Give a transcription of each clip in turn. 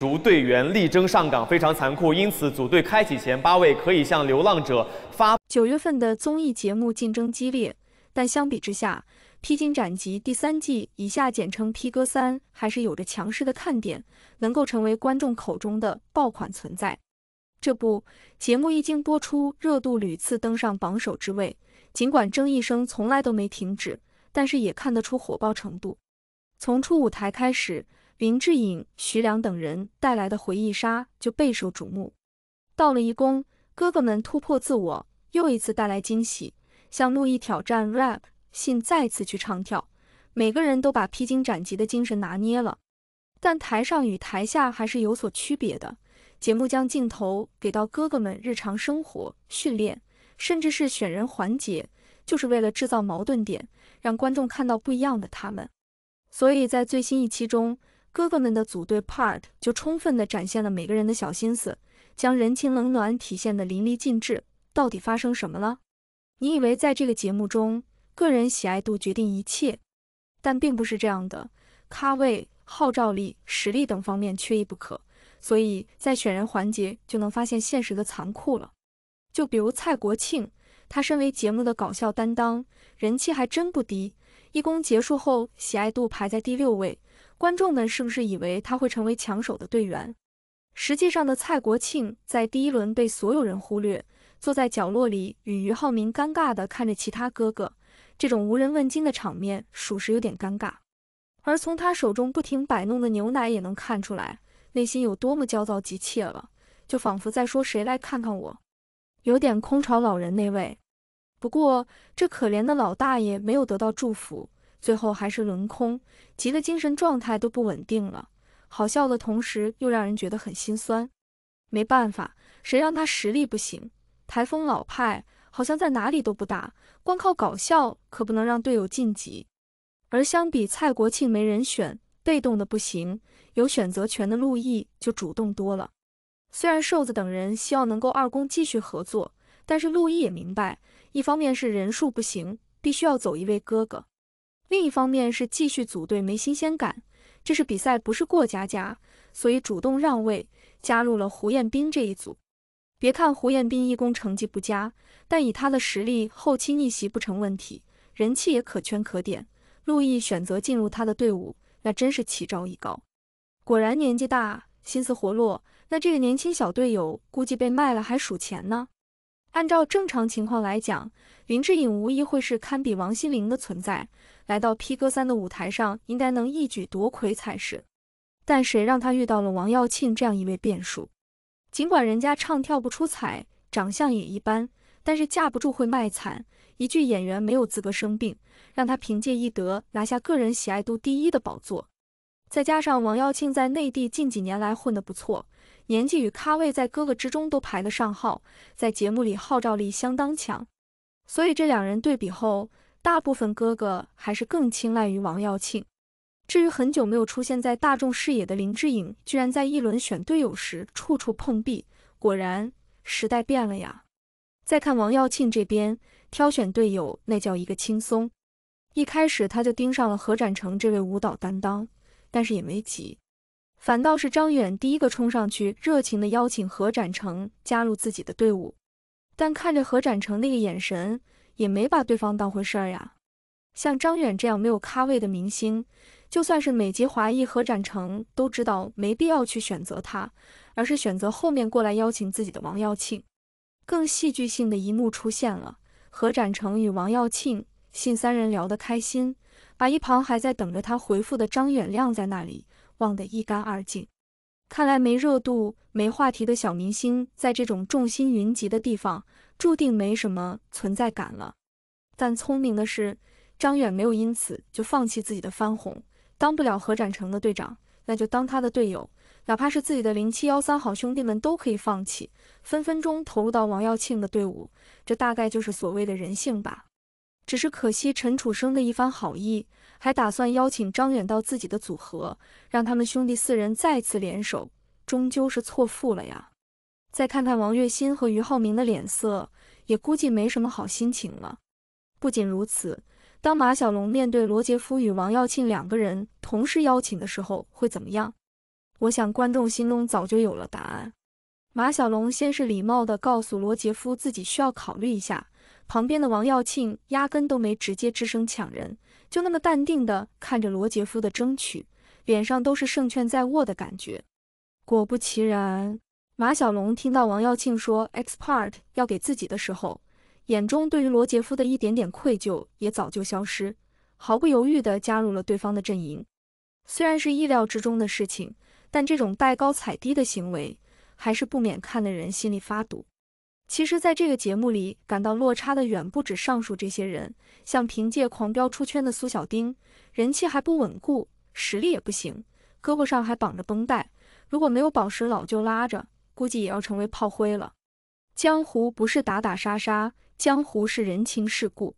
组队员力争上岗非常残酷，因此组队开启前八位可以向流浪者发。九月份的综艺节目竞争激烈，但相比之下，《披荆斩棘》第三季（以下简称《披哥三》）还是有着强势的看点，能够成为观众口中的爆款存在。这不，节目一经播出，热度屡次登上榜首之位。尽管争议声从来都没停止，但是也看得出火爆程度。从初舞台开始。林志颖、徐良等人带来的回忆杀就备受瞩目。到了一公，哥哥们突破自我，又一次带来惊喜，向陆毅挑战 rap，信再次去唱跳，每个人都把披荆斩棘的精神拿捏了。但台上与台下还是有所区别的。节目将镜头给到哥哥们日常生活、训练，甚至是选人环节，就是为了制造矛盾点，让观众看到不一样的他们。所以在最新一期中。哥哥们的组队 part 就充分的展现了每个人的小心思，将人情冷暖体现的淋漓尽致。到底发生什么了？你以为在这个节目中，个人喜爱度决定一切，但并不是这样的。咖位、号召力、实力等方面缺一不可，所以在选人环节就能发现现实的残酷了。就比如蔡国庆，他身为节目的搞笑担当，人气还真不低。一公结束后，喜爱度排在第六位。观众们是不是以为他会成为抢手的队员？实际上的蔡国庆在第一轮被所有人忽略，坐在角落里与于浩明尴尬地看着其他哥哥。这种无人问津的场面，属实有点尴尬。而从他手中不停摆弄的牛奶也能看出来，内心有多么焦躁急切了，就仿佛在说谁来看看我，有点空巢老人那位。不过这可怜的老大爷没有得到祝福。最后还是轮空，急得精神状态都不稳定了。好笑的同时又让人觉得很心酸。没办法，谁让他实力不行？台风老派好像在哪里都不打，光靠搞笑可不能让队友晋级。而相比蔡国庆没人选，被动的不行，有选择权的陆毅就主动多了。虽然瘦子等人希望能够二公继续合作，但是陆毅也明白，一方面是人数不行，必须要走一位哥哥。另一方面是继续组队没新鲜感，这是比赛不是过家家，所以主动让位加入了胡彦斌这一组。别看胡彦斌一攻成绩不佳，但以他的实力，后期逆袭不成问题，人气也可圈可点。陆毅选择进入他的队伍，那真是奇招一高。果然年纪大，心思活络，那这个年轻小队友估计被卖了还数钱呢。按照正常情况来讲，林志颖无疑会是堪比王心凌的存在。来到 P 哥三的舞台上，应该能一举夺魁才是。但谁让他遇到了王耀庆这样一位变数？尽管人家唱跳不出彩，长相也一般，但是架不住会卖惨。一句“演员没有资格生病”，让他凭借艺德拿下个人喜爱度第一的宝座。再加上王耀庆在内地近几年来混得不错，年纪与咖位在哥哥之中都排得上号，在节目里号召力相当强。所以这两人对比后。大部分哥哥还是更青睐于王耀庆。至于很久没有出现在大众视野的林志颖，居然在一轮选队友时处处碰壁。果然，时代变了呀。再看王耀庆这边，挑选队友那叫一个轻松。一开始他就盯上了何展成这位舞蹈担当，但是也没急，反倒是张远第一个冲上去，热情地邀请何展成加入自己的队伍。但看着何展成那个眼神。也没把对方当回事儿呀。像张远这样没有咖位的明星，就算是美籍华裔何展成都知道没必要去选择他，而是选择后面过来邀请自己的王耀庆。更戏剧性的一幕出现了，何展成与王耀庆、信三人聊得开心，把一旁还在等着他回复的张远亮在那里忘得一干二净。看来没热度、没话题的小明星，在这种众星云集的地方。注定没什么存在感了，但聪明的是张远没有因此就放弃自己的翻红。当不了何展成的队长，那就当他的队友，哪怕是自己的零七幺三好兄弟们都可以放弃，分分钟投入到王耀庆的队伍。这大概就是所谓的人性吧。只是可惜陈楚生的一番好意，还打算邀请张远到自己的组合，让他们兄弟四人再次联手，终究是错付了呀。再看看王栎鑫和于浩明的脸色，也估计没什么好心情了。不仅如此，当马小龙面对罗杰夫与王耀庆两个人同时邀请的时候，会怎么样？我想观众心中早就有了答案。马小龙先是礼貌地告诉罗杰夫自己需要考虑一下，旁边的王耀庆压根都没直接吱声抢人，就那么淡定地看着罗杰夫的争取，脸上都是胜券在握的感觉。果不其然。马小龙听到王耀庆说 “X part 要给自己的时候”，眼中对于罗杰夫的一点点愧疚也早就消失，毫不犹豫地加入了对方的阵营。虽然是意料之中的事情，但这种拜高踩低的行为还是不免看得人心里发堵。其实，在这个节目里感到落差的远不止上述这些人，像凭借狂飙出圈的苏小丁，人气还不稳固，实力也不行，胳膊上还绑着绷带，如果没有宝石老就拉着。估计也要成为炮灰了。江湖不是打打杀杀，江湖是人情世故。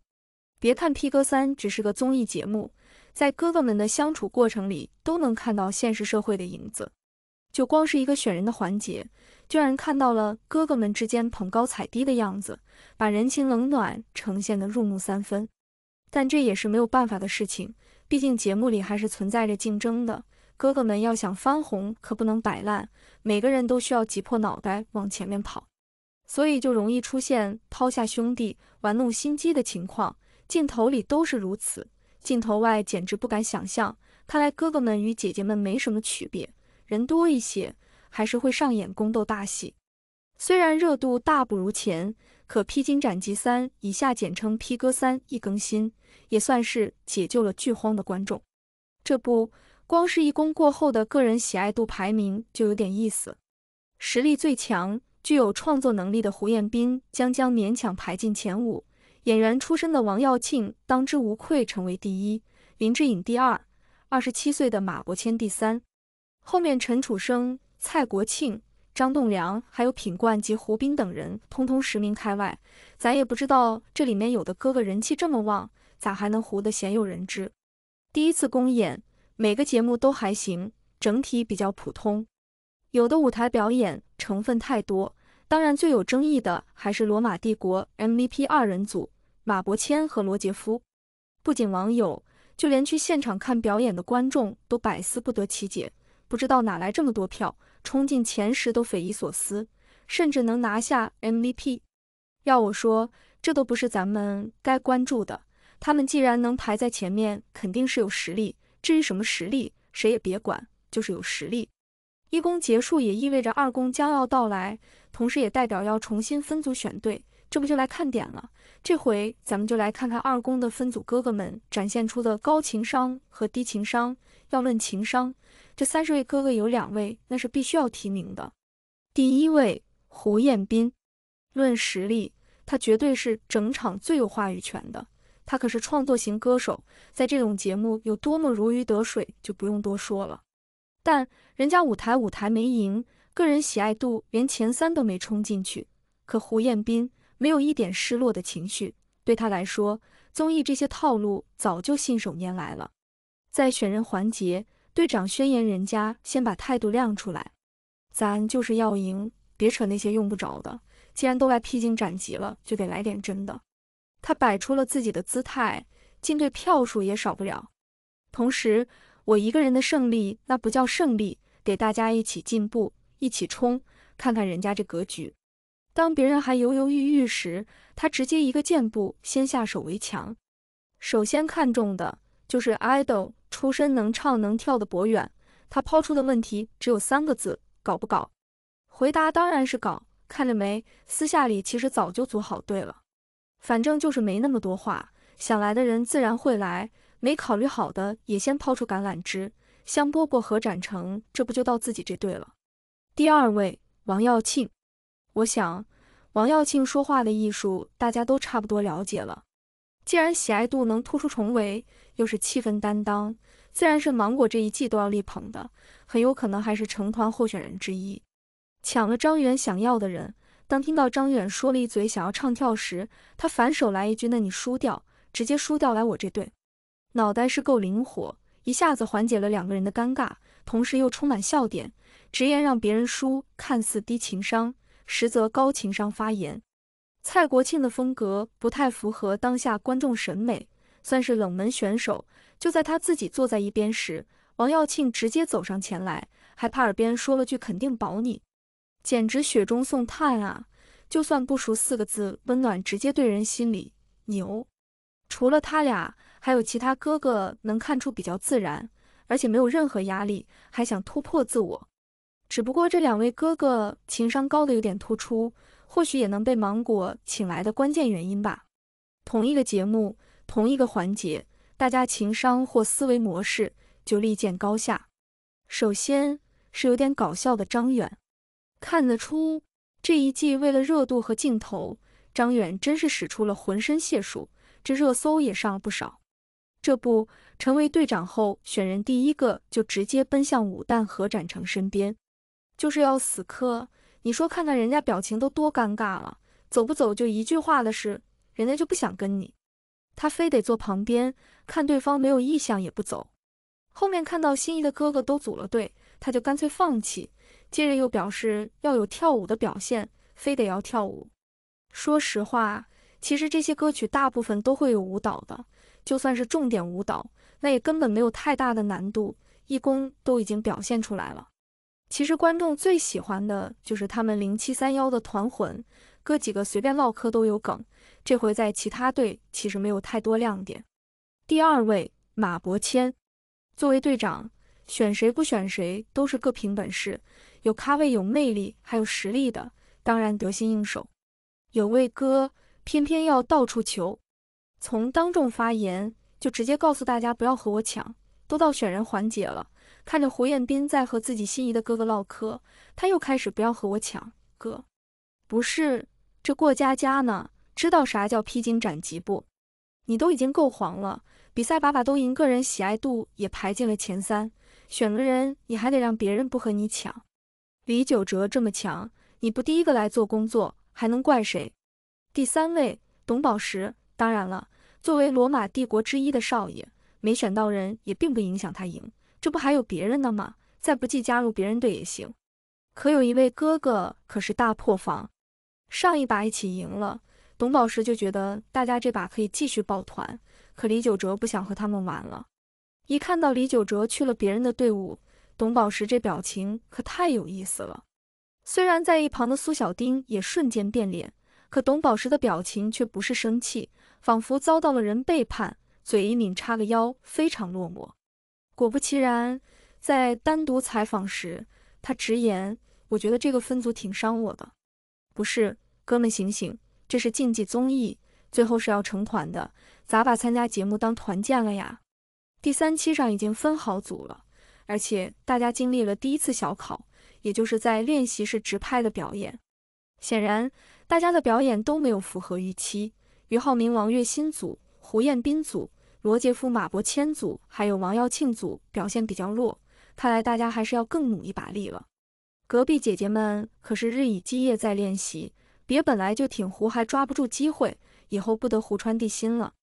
别看《P 哥三》只是个综艺节目，在哥哥们的相处过程里，都能看到现实社会的影子。就光是一个选人的环节，就让人看到了哥哥们之间捧高踩低的样子，把人情冷暖呈现的入木三分。但这也是没有办法的事情，毕竟节目里还是存在着竞争的。哥哥们要想翻红，可不能摆烂，每个人都需要挤破脑袋往前面跑，所以就容易出现抛下兄弟、玩弄心机的情况。镜头里都是如此，镜头外简直不敢想象。看来哥哥们与姐姐们没什么区别，人多一些，还是会上演宫斗大戏。虽然热度大不如前，可《披荆斩棘三》以下简称《披哥三》一更新，也算是解救了剧荒的观众。这不。光是一公过后的个人喜爱度排名就有点意思。实力最强、具有创作能力的胡彦斌，将将勉强排进前五。演员出身的王耀庆当之无愧成为第一，林志颖第二，二十七岁的马伯骞第三，后面陈楚生、蔡国庆、张栋梁，还有品冠及胡兵等人，通通十名开外。咱也不知道这里面有的哥哥人气这么旺，咋还能糊得鲜有人知？第一次公演。每个节目都还行，整体比较普通，有的舞台表演成分太多。当然，最有争议的还是罗马帝国 MVP 二人组马伯骞和罗杰夫。不仅网友，就连去现场看表演的观众都百思不得其解，不知道哪来这么多票，冲进前十都匪夷所思，甚至能拿下 MVP。要我说，这都不是咱们该关注的。他们既然能排在前面，肯定是有实力。至于什么实力，谁也别管，就是有实力。一公结束也意味着二公将要到来，同时也代表要重新分组选队，这不就来看点了？这回咱们就来看看二公的分组哥哥们展现出的高情商和低情商。要论情商，这三十位哥哥有两位，那是必须要提名的。第一位胡彦斌，论实力，他绝对是整场最有话语权的。他可是创作型歌手，在这种节目有多么如鱼得水就不用多说了。但人家舞台舞台没赢，个人喜爱度连前三都没冲进去。可胡彦斌没有一点失落的情绪，对他来说，综艺这些套路早就信手拈来了。在选人环节，队长宣言人家先把态度亮出来，咱就是要赢，别扯那些用不着的。既然都来披荆斩棘了，就得来点真的。他摆出了自己的姿态，进队票数也少不了。同时，我一个人的胜利那不叫胜利，给大家一起进步，一起冲，看看人家这格局。当别人还犹犹豫豫时，他直接一个箭步先下手为强。首先看中的就是 IDOL 出身能唱能跳的博远。他抛出的问题只有三个字：搞不搞？回答当然是搞。看着没，私下里其实早就组好队了。反正就是没那么多话，想来的人自然会来，没考虑好的也先抛出橄榄枝。香饽饽和展成，这不就到自己这对了？第二位王耀庆，我想王耀庆说话的艺术大家都差不多了解了。既然喜爱度能突出重围，又是气氛担当，自然是芒果这一季都要力捧的，很有可能还是成团候选人之一，抢了张元想要的人。当听到张远说了一嘴想要唱跳时，他反手来一句：“那你输掉，直接输掉来我这对，脑袋是够灵活，一下子缓解了两个人的尴尬，同时又充满笑点，直言让别人输，看似低情商，实则高情商发言。”蔡国庆的风格不太符合当下观众审美，算是冷门选手。就在他自己坐在一边时，王耀庆直接走上前来，还怕耳边说了句：“肯定保你。”简直雪中送炭啊！就算不熟四个字，温暖直接对人心里牛。除了他俩，还有其他哥哥能看出比较自然，而且没有任何压力，还想突破自我。只不过这两位哥哥情商高的有点突出，或许也能被芒果请来的关键原因吧。同一个节目，同一个环节，大家情商或思维模式就立见高下。首先是有点搞笑的张远。看得出，这一季为了热度和镜头，张远真是使出了浑身解数，这热搜也上了不少。这不，成为队长后，选人第一个就直接奔向武旦何展成身边，就是要死磕。你说看看人家表情都多尴尬了，走不走就一句话的事，人家就不想跟你，他非得坐旁边，看对方没有意向也不走。后面看到心仪的哥哥都组了队，他就干脆放弃。接着又表示要有跳舞的表现，非得要跳舞。说实话，其实这些歌曲大部分都会有舞蹈的，就算是重点舞蹈，那也根本没有太大的难度。义工都已经表现出来了。其实观众最喜欢的，就是他们零七三幺的团魂，哥几个随便唠嗑都有梗。这回在其他队其实没有太多亮点。第二位马伯骞，作为队长。选谁不选谁都是各凭本事，有咖位、有魅力、还有实力的，当然得心应手。有位哥偏偏要到处求，从当众发言就直接告诉大家不要和我抢，都到选人环节了，看着胡彦斌在和自己心仪的哥哥唠嗑，他又开始不要和我抢，哥，不是这过家家呢？知道啥叫披荆斩棘不？你都已经够黄了，比赛把把都赢，个人喜爱度也排进了前三。选了人，你还得让别人不和你抢。李九哲这么强，你不第一个来做工作，还能怪谁？第三位，董宝石。当然了，作为罗马帝国之一的少爷，没选到人也并不影响他赢。这不还有别人呢吗？再不济加入别人队也行。可有一位哥哥可是大破防，上一把一起赢了董宝石，就觉得大家这把可以继续抱团。可李九哲不想和他们玩了。一看到李九哲去了别人的队伍，董宝石这表情可太有意思了。虽然在一旁的苏小丁也瞬间变脸，可董宝石的表情却不是生气，仿佛遭到了人背叛，嘴一抿，叉个腰，非常落寞。果不其然，在单独采访时，他直言：“我觉得这个分组挺伤我的。”不是，哥们醒醒，这是竞技综艺，最后是要成团的，咋把参加节目当团建了呀？第三期上已经分好组了，而且大家经历了第一次小考，也就是在练习室直拍的表演。显然，大家的表演都没有符合预期。于浩明、王栎新组、胡彦斌组、罗杰夫、马伯骞组，还有王耀庆组表现比较弱，看来大家还是要更努一把力了。隔壁姐姐们可是日以继夜在练习，别本来就挺糊，还抓不住机会，以后不得糊穿地心了。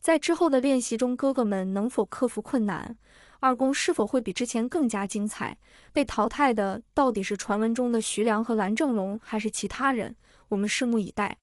在之后的练习中，哥哥们能否克服困难？二公是否会比之前更加精彩？被淘汰的到底是传闻中的徐良和蓝正龙，还是其他人？我们拭目以待。